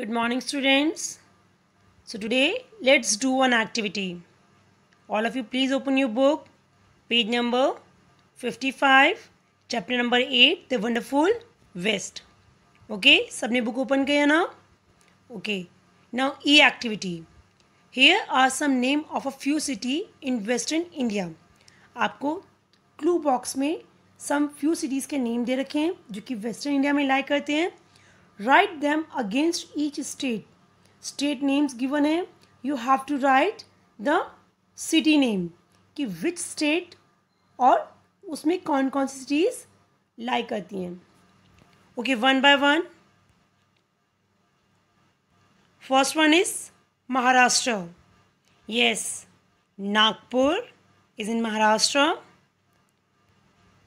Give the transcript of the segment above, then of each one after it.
good morning students so today let's do one activity all of you please open your book page number 55 chapter number 8 the wonderful west okay sabne book open kiya na okay now e activity here are some name of a few city in western india आपको clue box में some few cities के name दे रखे हैं जो कि western India में lie करते हैं write them against each state state names given है you have to write the city name कि विच स्टेट और उसमें कौन कौन सी सिटीज़ लाई करती हैं okay one by one first one is Maharashtra yes Nagpur is in Maharashtra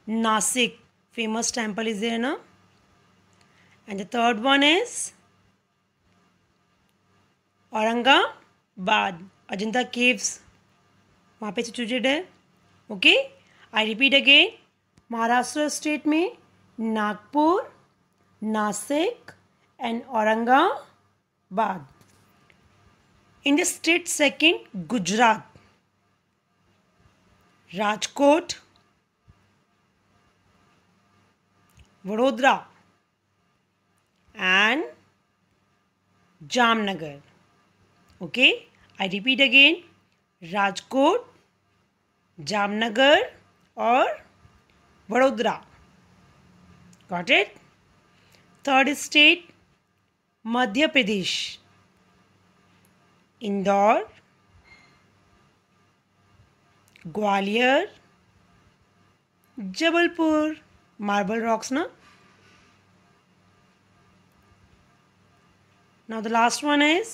Nashik famous temple is there and the third one is Aurangabad Ajanta caves वहाँ पे situated है okay I repeat again Maharashtra state में Nagpur Nashik and Aurangabad in the state second Gujarat Rajkot Vadodara and Jamnagar. Okay, I repeat again Rajkot, Jamnagar, or Vadodara. Got it? Third state Madhya Pradesh, Indore, Gwalior Jabalpur marble rocks ना now the last one is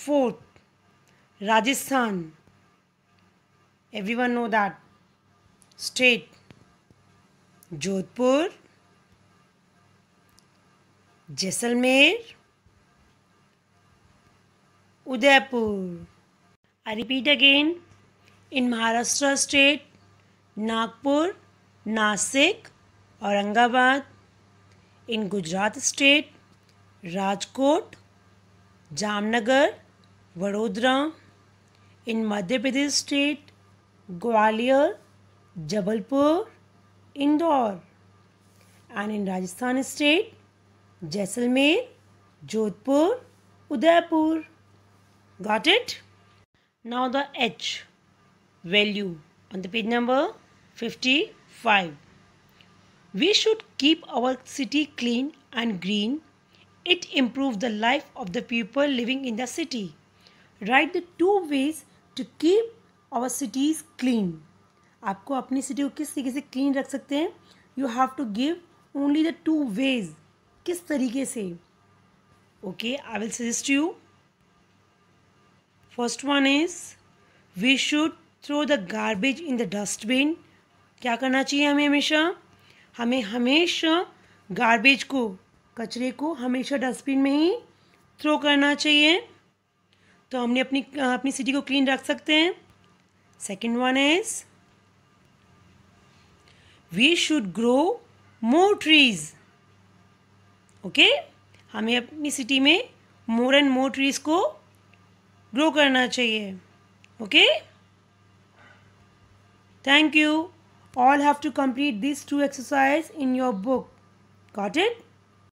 fourth rajasthan everyone know that state jodhpur Jaisalmer Udaipur I repeat again in Maharashtra state Nagpur, Nasik, Aurangabad in Gujarat state Rajkot, Jamnagar, Vadodara, in Madhya Pradesh state, Gwalior, Jabalpur, Indore, and in Rajasthan state, Jaisalmer, Jodhpur, Udaipur. Got it? Now the H value on the page number 55. We should keep our city clean and green It improves the life of the people living in the city. Write the two ways to keep our cities clean. आपको अपनी city को किस तरीके से clean रख सकते हैं you have to give only the two ways किस तरीके से okay I will suggest you first one is we should throw the garbage in the dustbin क्या करना चाहिए हमें हमेशा हमें हमेशा गार्बेज को कचरे को हमेशा डस्टबिन में ही थ्रो करना चाहिए तो हमने अपनी अपनी सिटी को क्लीन रख सकते हैं second one is we should grow more trees okay हमें अपनी सिटी में मोर एंड मोर ट्रीज को ग्रो करना चाहिए okay thank you all have to complete this two exercise in your book got it